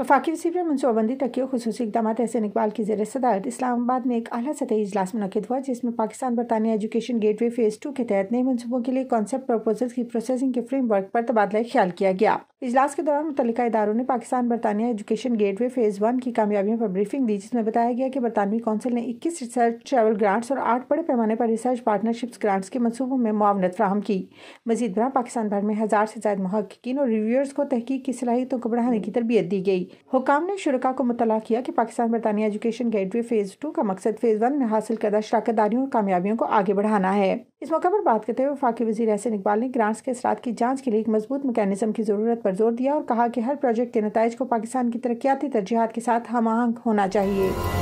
वफाकी वसी ने मनसूबाबंदी के खसूस इकदाम एहसन इकबाल की जर सदारत इस्लामाबाद में एक अली सतह इजलास मनद हुआ जिसमें पाकिस्तान बरतानिया education gateway phase two के तहत नए मनसूबों के लिए कॉन्सेप्ट प्रपोजल्स की प्रोसेसिंग के फ्रेमवर्क पर तबादला ख्याल किया गया इजलास के दौरान मुतल इदारों ने पाकिस्तान बरतानिया एजुकेशन गेटवे फ़ेज़ वन की कामयाबियों पर ब्रीफिंग दी जिसमें बताया गया कि बरतानवी कौंसिल ने 21 रिसर्च ट्रैवल ग्रांट्स और आठ बड़े पैमाने पर रिसर्च पार्टनरशिप्स ग्रांट्स के मनसूबों में मुआवनत फ्राहम की मजीद बरा पाकिस्तान भर में हज़ार से ज्यादा महक्कीन और रिव्यूअर्स को तहकीक की सलाहियतों को बढ़ाने की तरबियत दी गई हुकाम ने शुरा को मुतल किया कि पाकिस्तान बरतानिया एजुकेशन गेटवे फ़ेज़ टू का मकसद फ़ेज़ वन में हासिल करदा शराकतदारियों दारियों और कामयाबियों को आगे बढ़ाना है इस मौके पर बात करते हुए वफाकी वजीर एहसन इकबाल ने ग्रांट्स के असरा की जांच के लिए एक मजबूत मकानिजम की ज़रूरत पर जोर दिया और कहा कि हर प्रोजेक्ट के नतज को पाकिस्तान की तरक्याती तरजीहत के साथ हम आहंग होना चाहिए